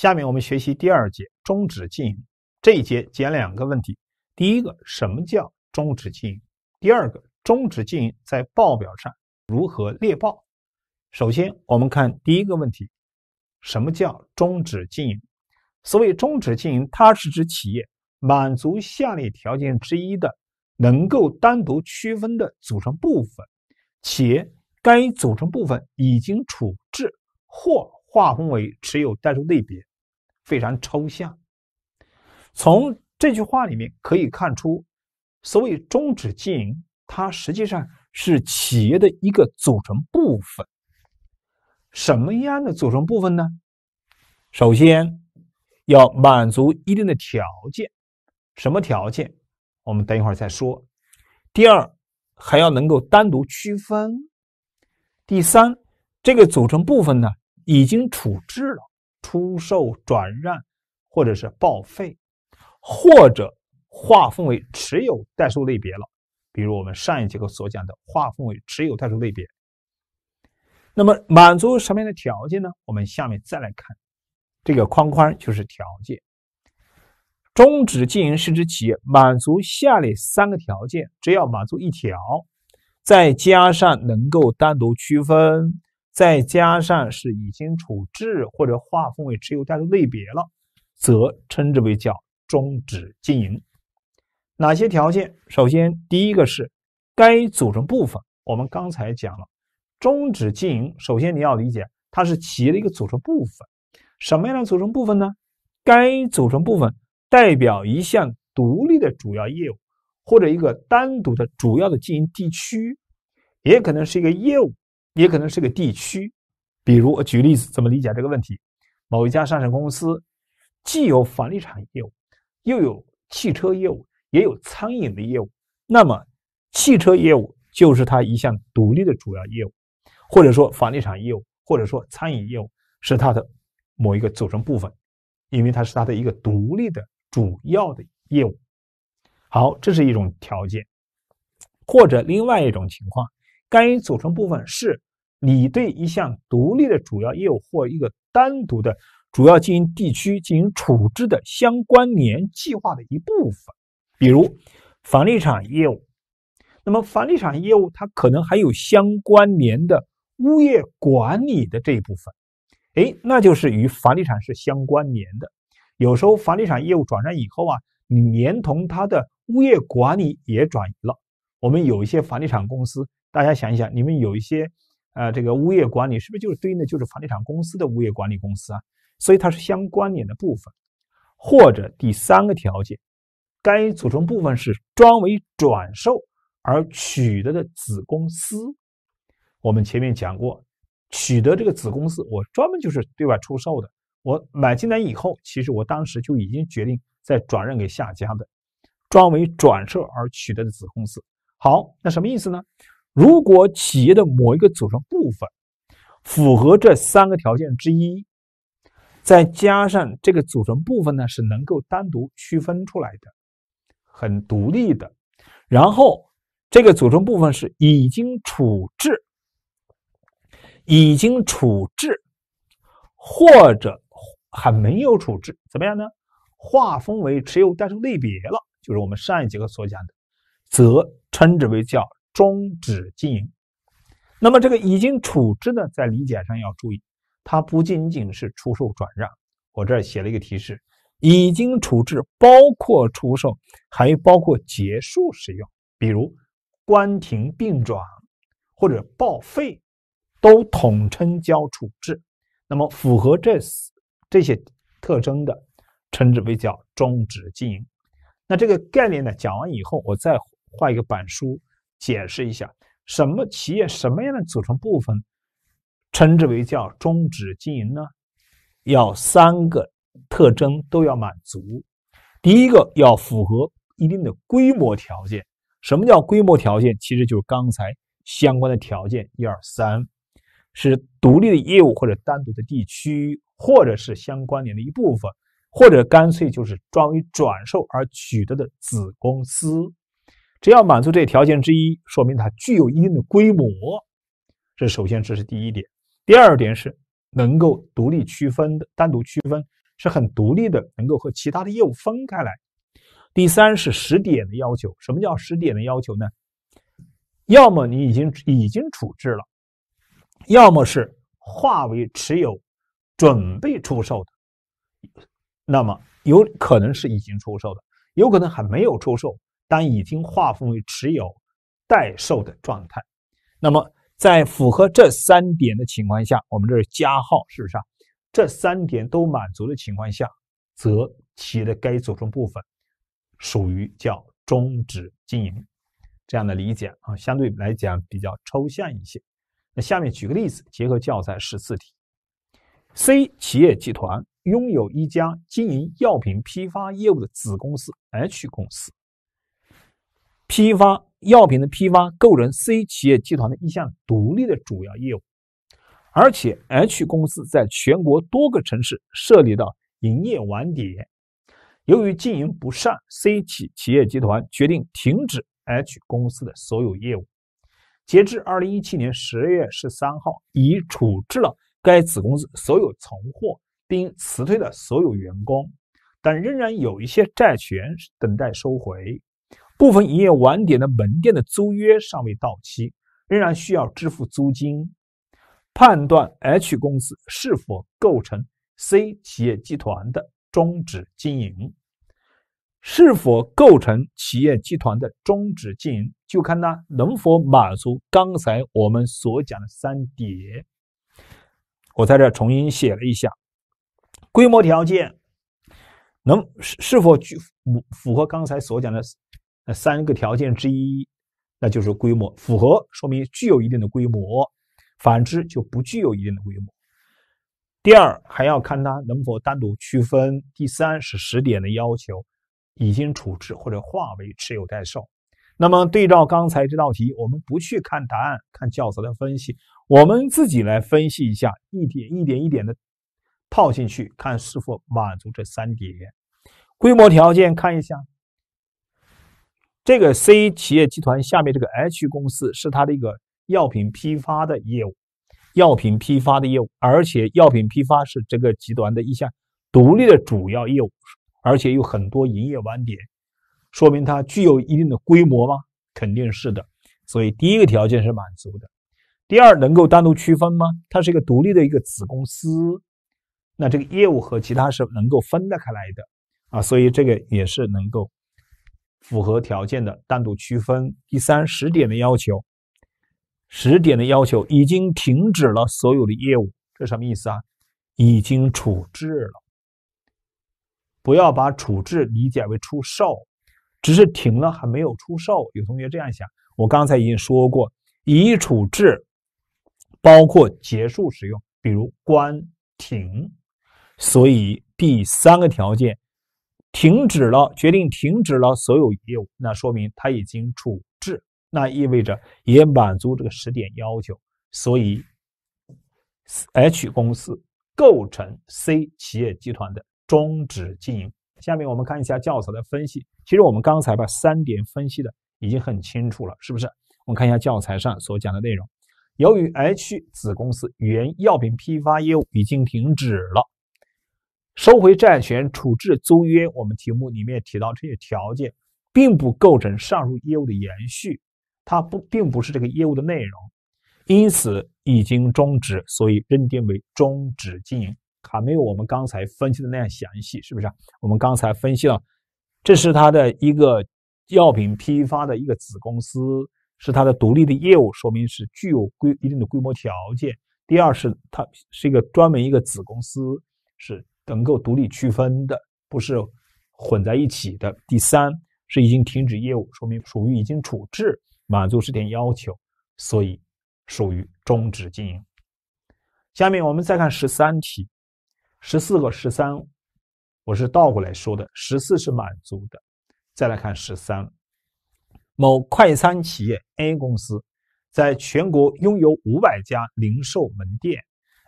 下面我们学习第二节终止经营这一节讲两个问题。第一个，什么叫终止经营？第二个，终止经营在报表上如何列报？首先，我们看第一个问题，什么叫终止经营？所谓终止经营，它是指企业满足下列条件之一的能够单独区分的组成部分，且该组成部分已经处置或划分为持有代售类别。非常抽象。从这句话里面可以看出，所谓终止经营，它实际上是企业的一个组成部分。什么样的组成部分呢？首先，要满足一定的条件，什么条件？我们等一会儿再说。第二，还要能够单独区分。第三，这个组成部分呢，已经处置了。出售、转让，或者是报废，或者划分为持有代售类别了。比如我们上一节课所讲的划分为持有代售类别，那么满足什么样的条件呢？我们下面再来看这个框框，就是条件。终止经营是指企业满足下列三个条件，只要满足一条，再加上能够单独区分。再加上是已经处置或者划分为持有待售类别了，则称之为叫终止经营。哪些条件？首先，第一个是该组成部分。我们刚才讲了，终止经营，首先你要理解它是企业的一个组成部分。什么样的组成部分呢？该组成部分代表一项独立的主要业务，或者一个单独的主要的经营地区，也可能是一个业务。也可能是个地区，比如我举例子，怎么理解这个问题？某一家上市公司既有房地产业务，又有汽车业务，也有餐饮的业务。那么，汽车业务就是它一项独立的主要业务，或者说房地产业务，或者说餐饮业务是它的某一个组成部分，因为它是它的一个独立的主要的业务。好，这是一种条件，或者另外一种情况，该组成部分是。你对一项独立的主要业务或一个单独的主要经营地区进行处置的相关联计划的一部分，比如房地产业务，那么房地产业务它可能还有相关联的物业管理的这一部分，哎，那就是与房地产是相关联的。有时候房地产业务转让以后啊，你连同它的物业管理也转移了。我们有一些房地产公司，大家想一想，你们有一些。呃，这个物业管理是不是就是对应的就是房地产公司的物业管理公司啊？所以它是相关联的部分。或者第三个条件，该组成部分是专为转售而取得的子公司。我们前面讲过，取得这个子公司，我专门就是对外出售的。我买进来以后，其实我当时就已经决定再转让给下家的，专为转售而取得的子公司。好，那什么意思呢？如果企业的某一个组成部分符合这三个条件之一，再加上这个组成部分呢是能够单独区分出来的，很独立的，然后这个组成部分是已经处置、已经处置或者还没有处置，怎么样呢？划分为持有待售类别了，就是我们上一节课所讲的，则称之为叫。终止经营，那么这个已经处置呢，在理解上要注意，它不仅仅是出售转让。我这儿写了一个提示，已经处置包括出售，还包括结束使用，比如关停并转或者报废，都统称叫处置。那么符合这这些特征的，称之为叫终止经营。那这个概念呢，讲完以后，我再画一个板书。解释一下，什么企业什么样的组成部分，称之为叫终止经营呢？要三个特征都要满足，第一个要符合一定的规模条件。什么叫规模条件？其实就是刚才相关的条件一二三是独立的业务或者单独的地区，或者是相关联的一部分，或者干脆就是专为转售而取得的子公司。只要满足这条件之一，说明它具有一定的规模。这首先这是第一点。第二点是能够独立区分的，单独区分是很独立的，能够和其他的业务分开来。第三是时点的要求。什么叫时点的要求呢？要么你已经已经处置了，要么是化为持有，准备出售的。那么有可能是已经出售的，有可能还没有出售。当已经划分为持有、待售的状态，那么在符合这三点的情况下，我们这是加号，是不是？啊？这三点都满足的情况下，则企业的该组成部分属于叫终止经营。这样的理解啊，相对来讲比较抽象一些。那下面举个例子，结合教材十四题：C 企业集团拥有一家经营药品批发业务的子公司 H 公司。批发药品的批发构成 C 企业集团的一项独立的主要业务，而且 H 公司在全国多个城市设立到营业网点。由于经营不善，C 企企业集团决定停止 H 公司的所有业务。截至二零一七年十月十三号，已处置了该子公司所有存货，并辞退了所有员工，但仍然有一些债权等待收回。部分营业网点的门店的租约尚未到期，仍然需要支付租金。判断 H 公司是否构成 C 企业集团的终止经营，是否构成企业集团的终止经营，就看它能否满足刚才我们所讲的三点。我在这重新写了一下：规模条件，能是否具符符合刚才所讲的？那三个条件之一，那就是规模符合，说明具有一定的规模；反之就不具有一定的规模。第二，还要看它能否单独区分。第三是时点的要求，已经处置或者化为持有待售。那么对照刚才这道题，我们不去看答案，看教材的分析，我们自己来分析一下，一点一点一点的套进去，看是否满足这三点规模条件。看一下。这个 C 企业集团下面这个 H 公司是它的一个药品批发的业务，药品批发的业务，而且药品批发是这个集团的一项独立的主要业务，而且有很多营业网点，说明它具有一定的规模吗？肯定是的。所以第一个条件是满足的。第二，能够单独区分吗？它是一个独立的一个子公司，那这个业务和其他是能够分得开来的啊，所以这个也是能够。符合条件的单独区分。第三，十点的要求，十点的要求已经停止了所有的业务，这什么意思啊？已经处置了，不要把处置理解为出售，只是停了还没有出售。有同学这样想，我刚才已经说过，已处置包括结束使用，比如关停。所以第三个条件。停止了，决定停止了所有业务，那说明他已经处置，那意味着也满足这个时点要求，所以 H 公司构成 C 企业集团的终止经营。下面我们看一下教材的分析。其实我们刚才把三点分析的已经很清楚了，是不是？我们看一下教材上所讲的内容。由于 H 子公司原药品批发业务已经停止了。收回债权、处置租约，我们题目里面提到这些条件，并不构成上述业务的延续，它不并不是这个业务的内容，因此已经终止，所以认定为终止经营，还没有我们刚才分析的那样详细，是不是？我们刚才分析了，这是他的一个药品批发的一个子公司，是他的独立的业务，说明是具有规一定的规模条件。第二是它是一个专门一个子公司是。能够独立区分的，不是混在一起的。第三是已经停止业务，说明属于已经处置，满足试点要求，所以属于终止经营。下面我们再看十三题，十四和十三，我是倒过来说的，十四是满足的。再来看十三，某快餐企业 A 公司在全国拥有五百家零售门店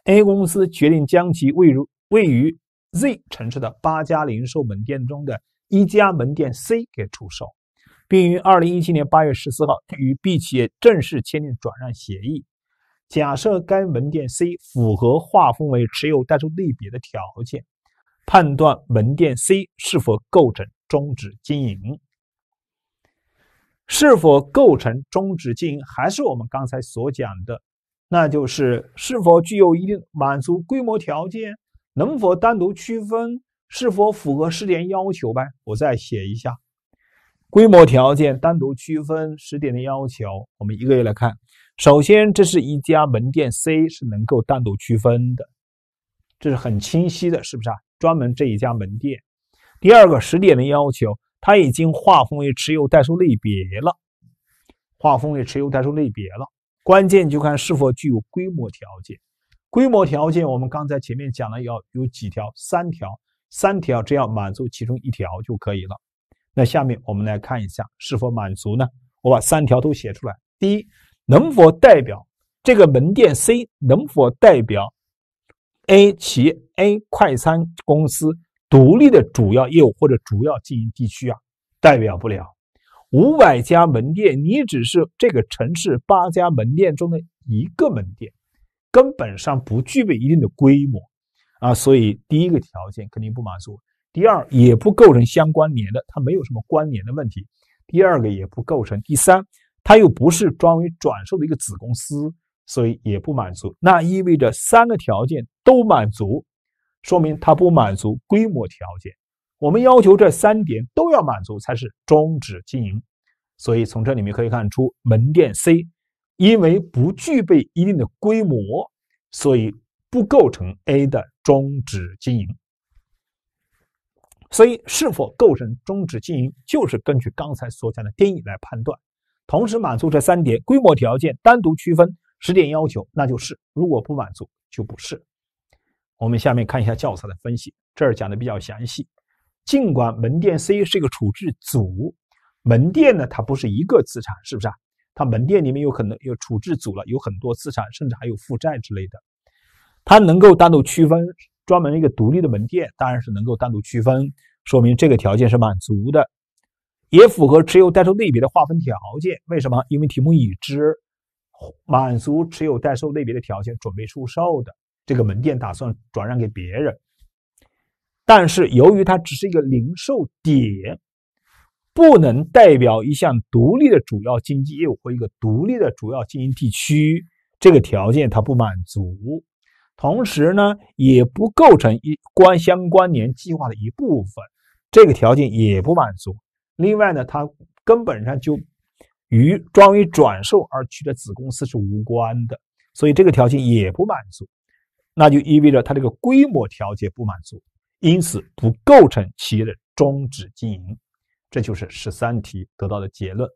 ，A 公司决定将其位于位于 Z 城市的八家零售门店中的一家门店 C 给出售，并于二零一七年八月十四号与 B 企业正式签订转让协议。假设该门店 C 符合划分为持有代售类别的条件，判断门店 C 是否构成终止经营？是否构成终止经营？还是我们刚才所讲的，那就是是否具有一定满足规模条件？能否单独区分，是否符合试点要求呗？我再写一下规模条件，单独区分十点的要求，我们一个一个来看。首先，这是一家门店 C 是能够单独区分的，这是很清晰的，是不是啊？专门这一家门店。第二个十点的要求，它已经划分为持有代收类别了，划分为持有代收类别了。关键就看是否具有规模条件。规模条件，我们刚才前面讲了，要有几条，三条，三条，只要满足其中一条就可以了。那下面我们来看一下是否满足呢？我把三条都写出来。第一，能否代表这个门店？C 能否代表 A 企 A 快餐公司独立的主要业务或者主要经营地区啊？代表不了。五百家门店，你只是这个城市八家门店中的一个门店。根本上不具备一定的规模，啊，所以第一个条件肯定不满足。第二，也不构成相关联的，它没有什么关联的问题。第二个也不构成。第三，它又不是专为转售的一个子公司，所以也不满足。那意味着三个条件都满足，说明它不满足规模条件。我们要求这三点都要满足，才是终止经营。所以从这里面可以看出，门店 C。因为不具备一定的规模，所以不构成 A 的终止经营。所以，是否构成终止经营，就是根据刚才所讲的定义来判断。同时满足这三点规模条件，单独区分十点要求，那就是；如果不满足，就不是。我们下面看一下教材的分析，这儿讲的比较详细。尽管门店 C 是一个处置组，门店呢它不是一个资产，是不是啊？它门店里面有可能有处置组了，有很多资产，甚至还有负债之类的。它能够单独区分，专门一个独立的门店，当然是能够单独区分，说明这个条件是满足的，也符合持有待售类别的划分条件。为什么？因为题目已知满足持有待售类别的条件，准备出售的这个门店打算转让给别人，但是由于它只是一个零售点。不能代表一项独立的主要经济业务或一个独立的主要经营地区，这个条件它不满足。同时呢，也不构成一关相关联计划的一部分，这个条件也不满足。另外呢，它根本上就与专于转售而去的子公司是无关的，所以这个条件也不满足。那就意味着它这个规模调节不满足，因此不构成企业的终止经营。这就是十三题得到的结论。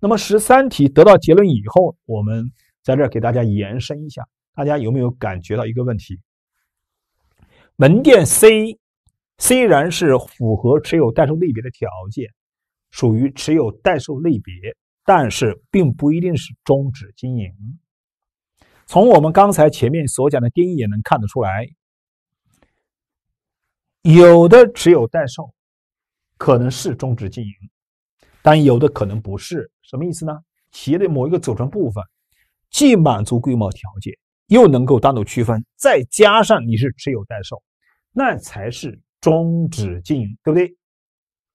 那么十三题得到结论以后，我们在这儿给大家延伸一下，大家有没有感觉到一个问题？门店 C 虽然是符合持有代售类别的条件，属于持有代售类别，但是并不一定是终止经营。从我们刚才前面所讲的定义也能看得出来，有的持有代售。可能是终止经营，但有的可能不是。什么意思呢？企业的某一个组成部分，既满足规模条件，又能够单独区分，再加上你是持有待售，那才是终止经营，对不对？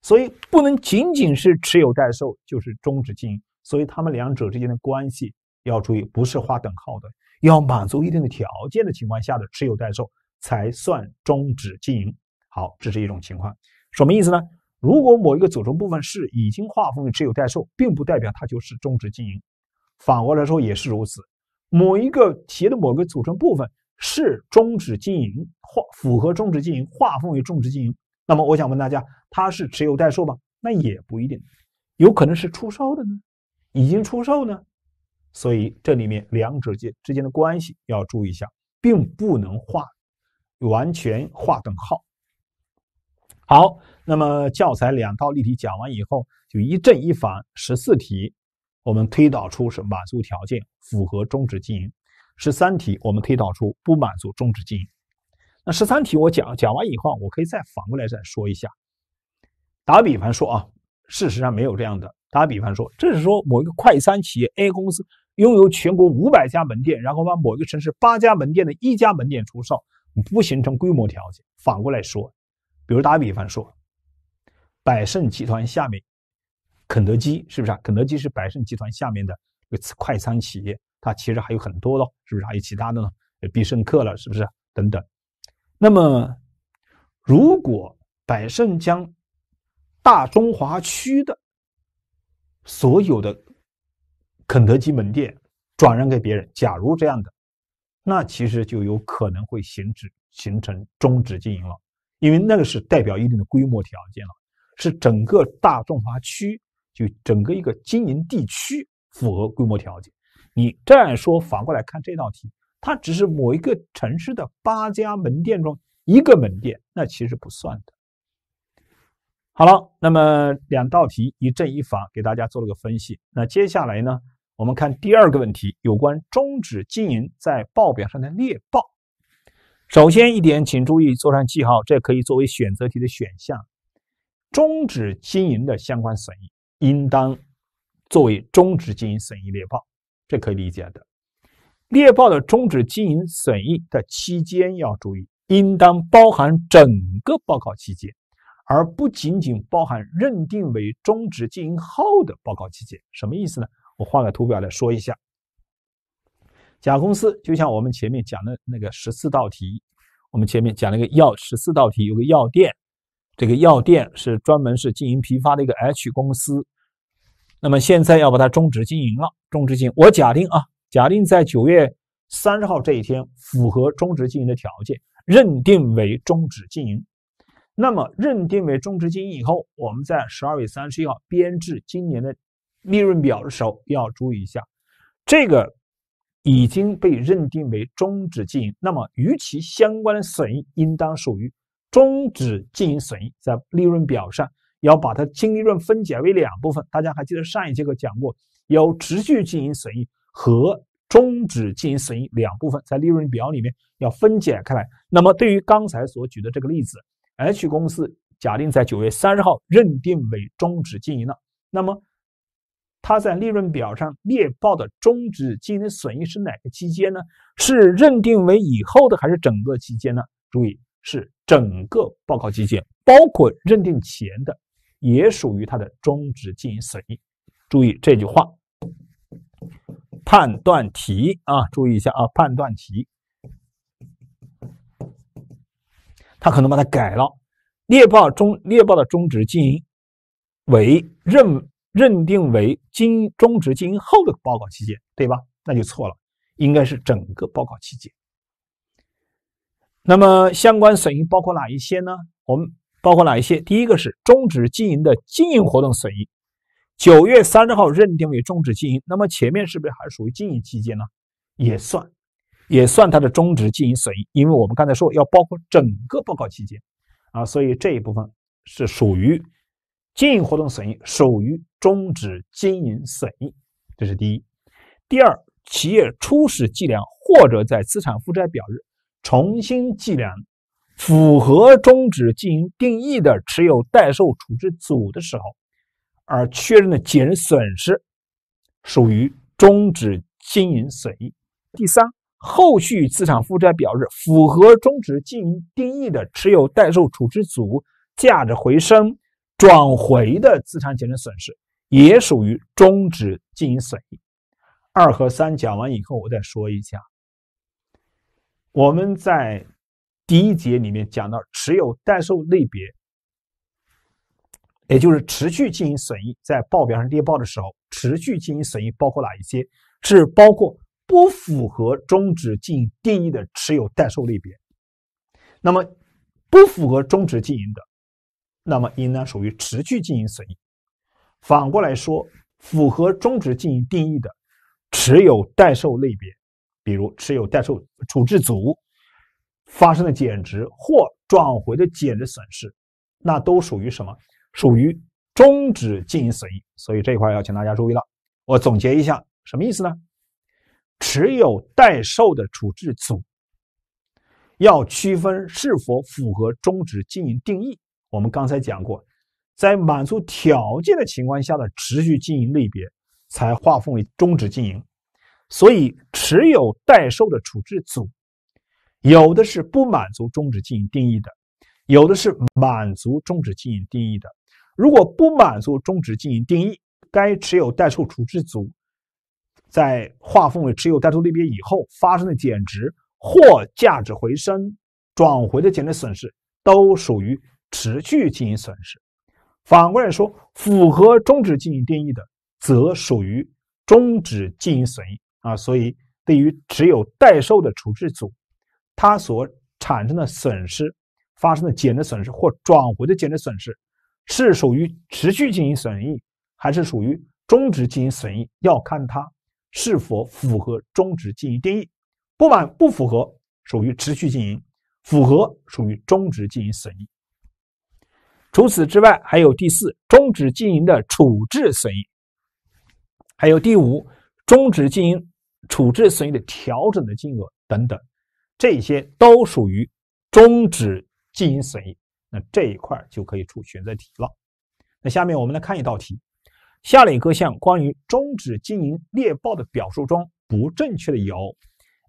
所以不能仅仅是持有待售就是终止经营。所以他们两者之间的关系要注意，不是画等号的。要满足一定的条件的情况下的持有待售才算终止经营。好，这是一种情况，什么意思呢？如果某一个组成部分是已经划分为持有待售，并不代表它就是终止经营。反过来说也是如此。某一个企业的某个组成部分是终止经营，划符合终止经营，划分为终止经营。那么我想问大家，它是持有待售吗？那也不一定，有可能是出售的呢，已经出售呢。所以这里面两者间之间的关系要注意一下，并不能画完全划等号。好，那么教材两道例题讲完以后，就一正一反十四题，我们推导出是满足条件，符合终止经营；十三题我们推导出不满足终止经营。那十三题我讲讲完以后，我可以再反过来再说一下。打比方说啊，事实上没有这样的。打比方说，这是说某一个快餐企业 A 公司拥有全国五百家门店，然后把某一个城市八家门店的一家门店出售，不形成规模条件。反过来说。比如打个比方说，百胜集团下面，肯德基是不是啊？肯德基是百胜集团下面的这个快餐企业，它其实还有很多的，是不是还有其他的呢？必胜客了，是不是？等等。那么，如果百胜将大中华区的所有的肯德基门店转让给别人，假如这样的，那其实就有可能会形成形成终止经营了。因为那个是代表一定的规模条件了，是整个大中华区，就整个一个经营地区符合规模条件。你这样说，反过来看这道题，它只是某一个城市的八家门店中一个门店，那其实不算的。好了，那么两道题一正一反，给大家做了个分析。那接下来呢，我们看第二个问题，有关终止经营在报表上的列报。首先一点，请注意做上记号，这可以作为选择题的选项。终止经营的相关损益，应当作为终止经营损益列报，这可以理解的。列报的终止经营损益的期间要注意，应当包含整个报告期间，而不仅仅包含认定为终止经营后的报告期间。什么意思呢？我画个图表来说一下。甲公司就像我们前面讲的那个十四道题，我们前面讲了一个药十四道题，有个药店，这个药店是专门是经营批发的一个 H 公司，那么现在要把它终止经营了，终止经营。我假定啊，假定在九月三十号这一天符合终止经营的条件，认定为终止经营。那么认定为终止经营以后，我们在十二月三十一号编制今年的利润表的时候要注意一下这个。已经被认定为终止经营，那么与其相关的损益应当属于终止经营损益，在利润表上要把它净利润分解为两部分。大家还记得上一节课讲过，有持续经营损益和终止经营损益两部分，在利润表里面要分解开来。那么对于刚才所举的这个例子，H 公司假定在九月三十号认定为终止经营了，那么。它在利润表上列报的终止经营损益是哪个期间呢？是认定为以后的，还是整个期间呢？注意，是整个报告期间，包括认定前的，也属于它的终止经营损益。注意这句话，判断题啊，注意一下啊，判断题，它可能把它改了。猎豹中猎豹的终止经营为认。认定为经终止经营后的报告期间，对吧？那就错了，应该是整个报告期间。那么相关损益包括哪一些呢？我们包括哪一些？第一个是终止经营的经营活动损益。九月三十号认定为终止经营，那么前面是不是还属于经营期间呢？也算，也算它的终止经营损益，因为我们刚才说要包括整个报告期间啊，所以这一部分是属于。经营活动损益属于终止经营损益，这是第一。第二，企业初始计量或者在资产负债表日重新计量符合终止经营定义的持有待售处置组的时候，而确认的减损失属于终止经营损益。第三，后续资产负债表日符合终止经营定义的持有待售处置组价值回升。转回的资产减值损失也属于终止经营损益。二和三讲完以后，我再说一下，我们在第一节里面讲到持有待售类别，也就是持续经营损益，在报表上列报的时候，持续经营损益包括哪一些？是包括不符合终止经营定义的持有待售类别。那么，不符合终止经营的。那么应当属于持续经营损益。反过来说，符合终止经营定义的持有待售类别，比如持有待售处置组发生的减值或转回的减值损失，那都属于什么？属于终止经营损益。所以这一块要请大家注意了。我总结一下，什么意思呢？持有待售的处置组要区分是否符合终止经营定义。我们刚才讲过，在满足条件的情况下的持续经营类别才划分为终止经营，所以持有待售的处置组，有的是不满足终止经营定义的，有的是满足终止经营定义的。如果不满足终止经营定义，该持有待售处置组在划分为持有待售类别以后发生的减值或价值回升转回的减值损失，都属于。持续经营损失，反过来说，符合终止经营定义的，则属于终止经营损益啊。所以，对于持有待售的处置组，它所产生的损失、发生的减值损失或转回的减值损失，是属于持续经营损益，还是属于终止经营损益？要看它是否符合终止经营定义，不满不符合，属于持续经营；符合，属于终止经营损益。除此之外，还有第四终止经营的处置损益，还有第五终止经营处置损益的调整的金额等等，这些都属于终止经营损益。那这一块就可以出选择题了。那下面我们来看一道题：下列各项关于终止经营列报的表述中不正确的有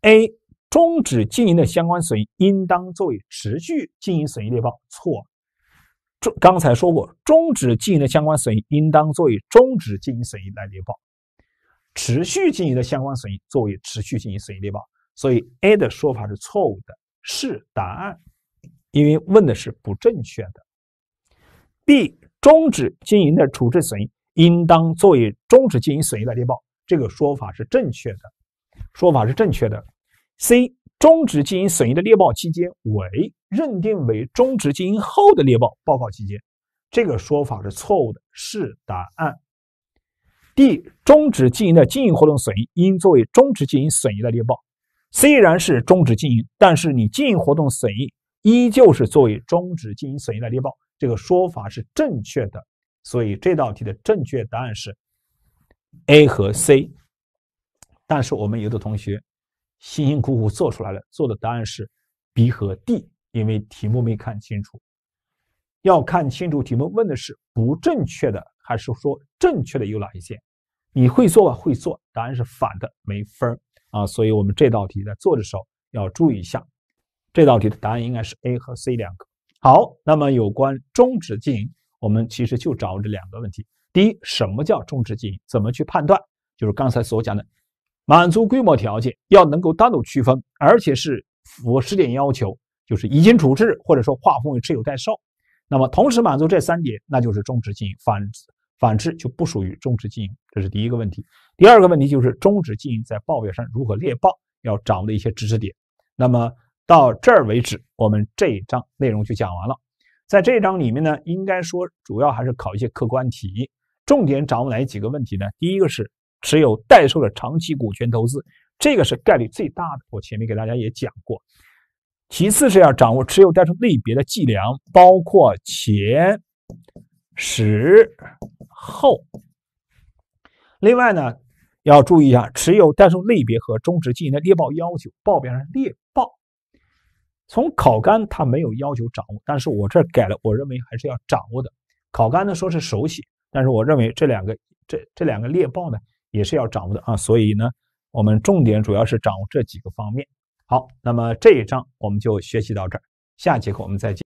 ：A. 终止经营的相关损益应当作为持续经营损益列报，错。刚才说过，终止经营的相关损益应当作为终止经营损益来列报，持续经营的相关损益作为持续经营损益列报。所以 A 的说法是错误的，是答案，因为问的是不正确的。B 终止经营的处置损益应当作为终止经营损益来列报，这个说法是正确的，说法是正确的。C 终止经营损益的列报期间为认定为终止经营后的列报报告期间，这个说法是错误的。是答案 D 终止经营的经营活动损益应作为终止经营损益的列报，虽然是终止经营，但是你经营活动损益依旧是作为终止经营损益的列报，这个说法是正确的。所以这道题的正确答案是 A 和 C。但是我们有的同学。辛辛苦苦做出来了，做的答案是 B 和 D，因为题目没看清楚，要看清楚题目问的是不正确的还是说正确的有哪一些？你会做吧？会做，答案是反的，没分儿啊！所以我们这道题在做的时候要注意一下，这道题的答案应该是 A 和 C 两个。好，那么有关终止经营，我们其实就掌握这两个问题：第一，什么叫终止经营？怎么去判断？就是刚才所讲的。满足规模条件，要能够单独区分，而且是符合试点要求，就是已经处置或者说划分为持有待售。那么同时满足这三点，那就是终止经营。反反之就不属于终止经营。这是第一个问题。第二个问题就是终止经营在报表上如何列报，要掌握的一些知识点。那么到这儿为止，我们这一章内容就讲完了。在这章里面呢，应该说主要还是考一些客观题，重点掌握哪几个问题呢？第一个是。持有代售的长期股权投资，这个是概率最大的。我前面给大家也讲过。其次是要掌握持有代售类别的计量，包括前、时、后。另外呢，要注意一下持有代售类别和终止经营的列报要求，报表上列报。从考纲它没有要求掌握，但是我这改了，我认为还是要掌握的。考纲呢说是手写，但是我认为这两个这这两个列报呢。也是要掌握的啊，所以呢，我们重点主要是掌握这几个方面。好，那么这一章我们就学习到这儿，下节课我们再见。